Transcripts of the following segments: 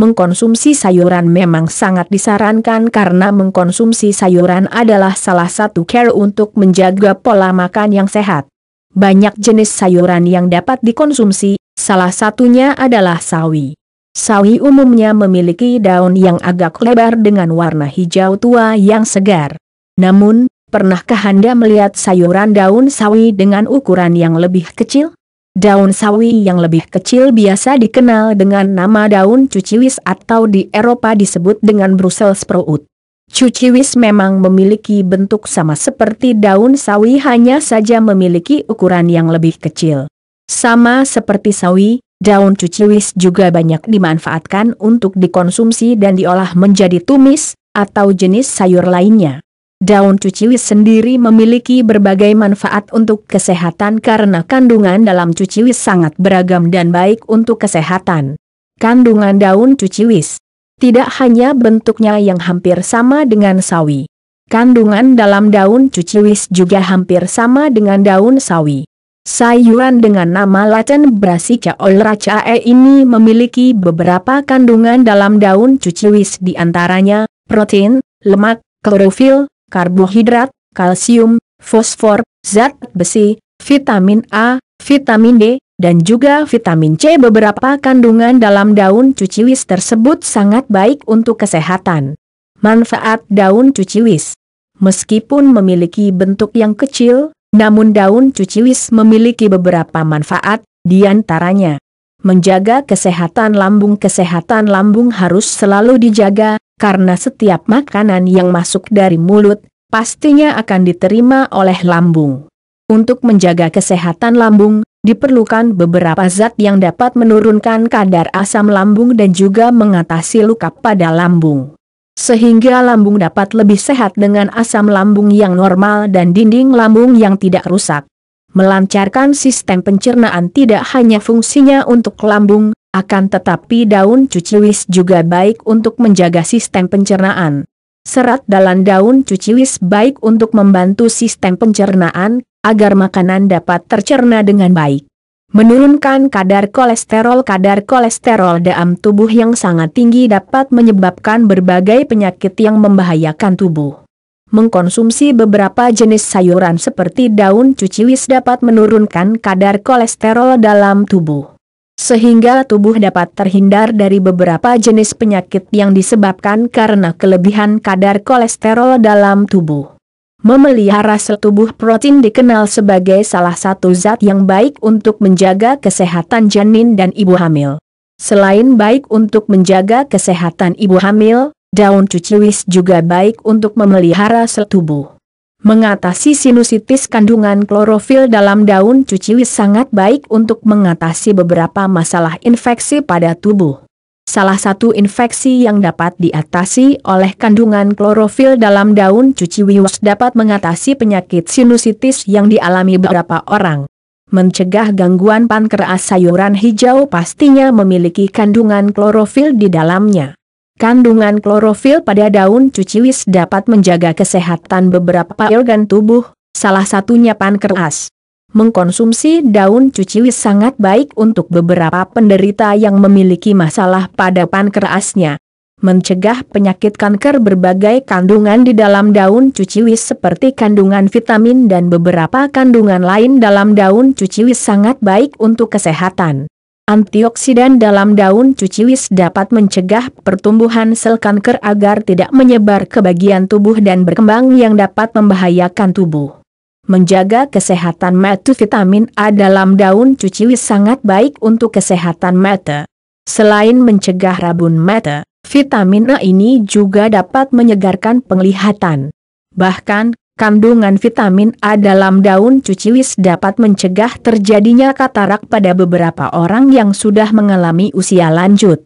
mengkonsumsi sayuran memang sangat disarankan karena mengkonsumsi sayuran adalah salah satu care untuk menjaga pola makan yang sehat. Banyak jenis sayuran yang dapat dikonsumsi, salah satunya adalah sawi. Sawi umumnya memiliki daun yang agak lebar dengan warna hijau tua yang segar. Namun, pernahkah Anda melihat sayuran daun sawi dengan ukuran yang lebih kecil? Daun sawi yang lebih kecil biasa dikenal dengan nama daun cuciwis atau di Eropa disebut dengan Brussels sprout. Cuciwis memang memiliki bentuk sama seperti daun sawi hanya saja memiliki ukuran yang lebih kecil. Sama seperti sawi, daun cuciwis juga banyak dimanfaatkan untuk dikonsumsi dan diolah menjadi tumis, atau jenis sayur lainnya. Daun cuciwis sendiri memiliki berbagai manfaat untuk kesehatan karena kandungan dalam cuciwis sangat beragam dan baik untuk kesehatan. Kandungan daun cuciwis tidak hanya bentuknya yang hampir sama dengan sawi. Kandungan dalam daun cuciwis juga hampir sama dengan daun sawi. Sayuran dengan nama Latin Brassica oleracea e ini memiliki beberapa kandungan dalam daun cuciwis di antaranya protein, lemak, klorofil, karbohidrat, kalsium, fosfor, zat besi, vitamin A, vitamin D, dan juga vitamin C. Beberapa kandungan dalam daun cuciwis tersebut sangat baik untuk kesehatan. Manfaat daun cuciwis Meskipun memiliki bentuk yang kecil, namun daun cuciwis memiliki beberapa manfaat, diantaranya Menjaga kesehatan lambung Kesehatan lambung harus selalu dijaga, karena setiap makanan yang masuk dari mulut, pastinya akan diterima oleh lambung. Untuk menjaga kesehatan lambung, diperlukan beberapa zat yang dapat menurunkan kadar asam lambung dan juga mengatasi luka pada lambung. Sehingga lambung dapat lebih sehat dengan asam lambung yang normal dan dinding lambung yang tidak rusak. Melancarkan sistem pencernaan tidak hanya fungsinya untuk lambung, akan tetapi daun cuciwis juga baik untuk menjaga sistem pencernaan. Serat dalam daun cuciwis baik untuk membantu sistem pencernaan, agar makanan dapat tercerna dengan baik. Menurunkan kadar kolesterol Kadar kolesterol dalam tubuh yang sangat tinggi dapat menyebabkan berbagai penyakit yang membahayakan tubuh. Mengkonsumsi beberapa jenis sayuran seperti daun cuciwis dapat menurunkan kadar kolesterol dalam tubuh sehingga tubuh dapat terhindar dari beberapa jenis penyakit yang disebabkan karena kelebihan kadar kolesterol dalam tubuh. Memelihara sel tubuh protein dikenal sebagai salah satu zat yang baik untuk menjaga kesehatan janin dan ibu hamil. Selain baik untuk menjaga kesehatan ibu hamil, daun cuciwis juga baik untuk memelihara sel tubuh. Mengatasi sinusitis kandungan klorofil dalam daun cuciwi sangat baik untuk mengatasi beberapa masalah infeksi pada tubuh. Salah satu infeksi yang dapat diatasi oleh kandungan klorofil dalam daun cuciwis dapat mengatasi penyakit sinusitis yang dialami beberapa orang. Mencegah gangguan pankreas sayuran hijau pastinya memiliki kandungan klorofil di dalamnya. Kandungan klorofil pada daun cuciwis dapat menjaga kesehatan beberapa organ tubuh, salah satunya pankreas. Mengkonsumsi daun cuciwis sangat baik untuk beberapa penderita yang memiliki masalah pada pankreasnya. Mencegah penyakit kanker berbagai kandungan di dalam daun cuciwis seperti kandungan vitamin dan beberapa kandungan lain dalam daun cuciwis sangat baik untuk kesehatan. Antioksidan dalam daun cuciwis dapat mencegah pertumbuhan sel kanker agar tidak menyebar ke bagian tubuh dan berkembang yang dapat membahayakan tubuh. Menjaga kesehatan mata vitamin A dalam daun cuciwis sangat baik untuk kesehatan mata. Selain mencegah rabun mata, vitamin A ini juga dapat menyegarkan penglihatan. Bahkan, Kandungan vitamin A dalam daun cuciwis dapat mencegah terjadinya katarak pada beberapa orang yang sudah mengalami usia lanjut.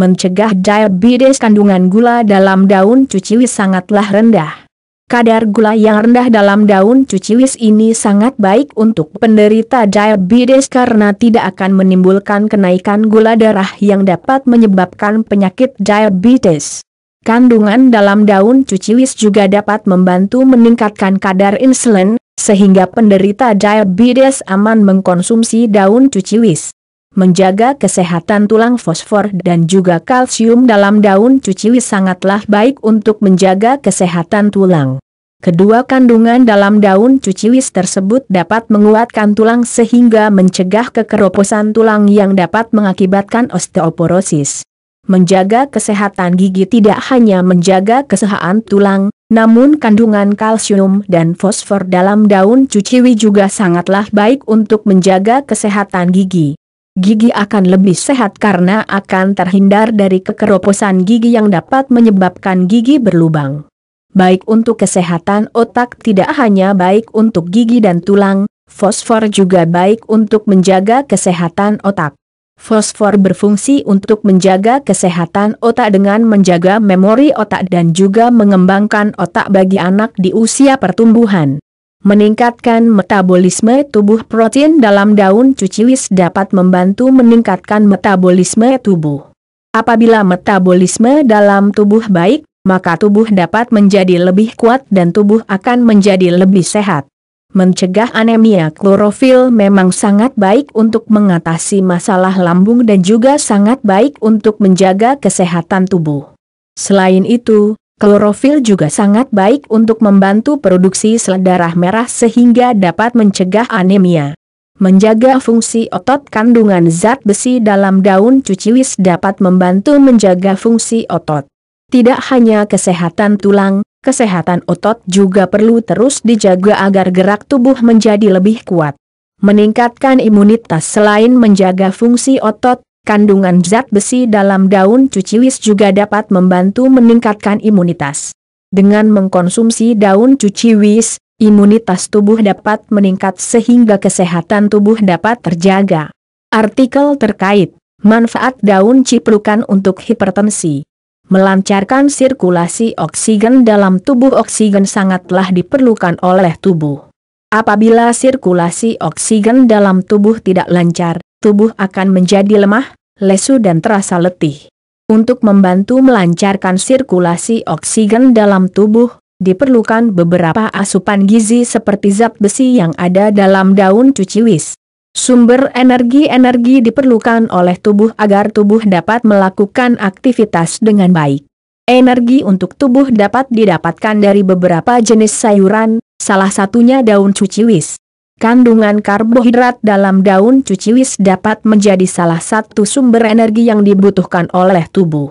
Mencegah diabetes kandungan gula dalam daun cuciwis sangatlah rendah. Kadar gula yang rendah dalam daun cuciwis ini sangat baik untuk penderita diabetes karena tidak akan menimbulkan kenaikan gula darah yang dapat menyebabkan penyakit diabetes. Kandungan dalam daun cuciwis juga dapat membantu meningkatkan kadar insulin, sehingga penderita diabetes aman mengkonsumsi daun cuciwis. Menjaga kesehatan tulang fosfor dan juga kalsium dalam daun cuciwis sangatlah baik untuk menjaga kesehatan tulang. Kedua kandungan dalam daun cuciwis tersebut dapat menguatkan tulang sehingga mencegah kekeroposan tulang yang dapat mengakibatkan osteoporosis. Menjaga kesehatan gigi tidak hanya menjaga kesehatan tulang, namun kandungan kalsium dan fosfor dalam daun cuciwi juga sangatlah baik untuk menjaga kesehatan gigi. Gigi akan lebih sehat karena akan terhindar dari kekeroposan gigi yang dapat menyebabkan gigi berlubang. Baik untuk kesehatan otak tidak hanya baik untuk gigi dan tulang, fosfor juga baik untuk menjaga kesehatan otak. Fosfor berfungsi untuk menjaga kesehatan otak dengan menjaga memori otak dan juga mengembangkan otak bagi anak di usia pertumbuhan. Meningkatkan metabolisme tubuh protein dalam daun cuciwis dapat membantu meningkatkan metabolisme tubuh. Apabila metabolisme dalam tubuh baik, maka tubuh dapat menjadi lebih kuat dan tubuh akan menjadi lebih sehat. Mencegah anemia klorofil memang sangat baik untuk mengatasi masalah lambung dan juga sangat baik untuk menjaga kesehatan tubuh. Selain itu, klorofil juga sangat baik untuk membantu produksi sel darah merah sehingga dapat mencegah anemia. Menjaga fungsi otot kandungan zat besi dalam daun cuciwis dapat membantu menjaga fungsi otot. Tidak hanya kesehatan tulang, Kesehatan otot juga perlu terus dijaga agar gerak tubuh menjadi lebih kuat. Meningkatkan imunitas selain menjaga fungsi otot, kandungan zat besi dalam daun cuciwis juga dapat membantu meningkatkan imunitas. Dengan mengkonsumsi daun cuciwis, imunitas tubuh dapat meningkat sehingga kesehatan tubuh dapat terjaga. Artikel terkait Manfaat daun ciplukan untuk hipertensi melancarkan sirkulasi oksigen dalam tubuh oksigen sangatlah diperlukan oleh tubuh. Apabila sirkulasi oksigen dalam tubuh tidak lancar, tubuh akan menjadi lemah, lesu dan terasa letih. Untuk membantu melancarkan sirkulasi oksigen dalam tubuh, diperlukan beberapa asupan gizi seperti zat besi yang ada dalam daun cuciwis, Sumber energi-energi diperlukan oleh tubuh agar tubuh dapat melakukan aktivitas dengan baik. Energi untuk tubuh dapat didapatkan dari beberapa jenis sayuran, salah satunya daun cuciwis. Kandungan karbohidrat dalam daun cuciwis dapat menjadi salah satu sumber energi yang dibutuhkan oleh tubuh.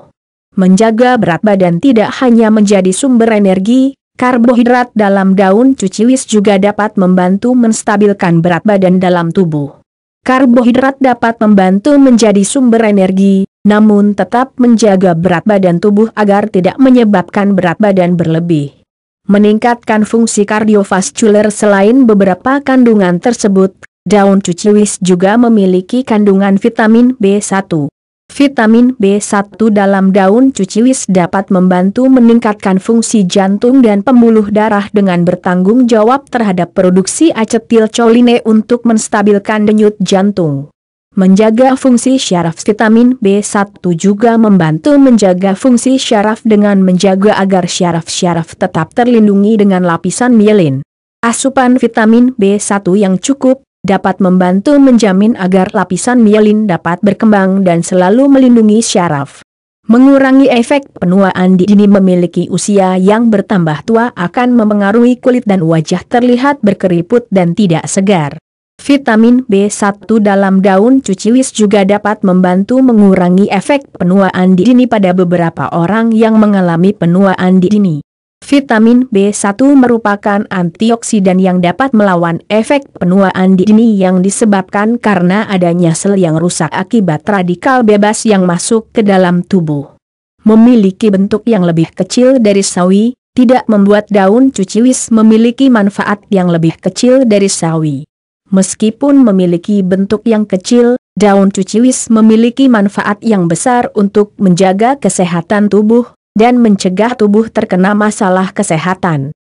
Menjaga berat badan tidak hanya menjadi sumber energi, Karbohidrat dalam daun cuciwis juga dapat membantu menstabilkan berat badan dalam tubuh. Karbohidrat dapat membantu menjadi sumber energi, namun tetap menjaga berat badan tubuh agar tidak menyebabkan berat badan berlebih. Meningkatkan fungsi kardiovaskuler selain beberapa kandungan tersebut, daun cuciwis juga memiliki kandungan vitamin B1, Vitamin B1 dalam daun cuciwis dapat membantu meningkatkan fungsi jantung dan pembuluh darah dengan bertanggung jawab terhadap produksi acetilcholine untuk menstabilkan denyut jantung. Menjaga fungsi syaraf vitamin B1 juga membantu menjaga fungsi syaraf dengan menjaga agar syaraf-syaraf tetap terlindungi dengan lapisan mielin. Asupan vitamin B1 yang cukup dapat membantu menjamin agar lapisan mielin dapat berkembang dan selalu melindungi syaraf. Mengurangi efek penuaan di dini memiliki usia yang bertambah tua akan mempengaruhi kulit dan wajah terlihat berkeriput dan tidak segar. Vitamin B1 dalam daun cuciwis juga dapat membantu mengurangi efek penuaan di dini pada beberapa orang yang mengalami penuaan di dini. Vitamin B1 merupakan antioksidan yang dapat melawan efek penuaan dini yang disebabkan karena adanya sel yang rusak akibat radikal bebas yang masuk ke dalam tubuh. Memiliki bentuk yang lebih kecil dari sawi, tidak membuat daun cuciwis memiliki manfaat yang lebih kecil dari sawi. Meskipun memiliki bentuk yang kecil, daun cuciwis memiliki manfaat yang besar untuk menjaga kesehatan tubuh, dan mencegah tubuh terkena masalah kesehatan.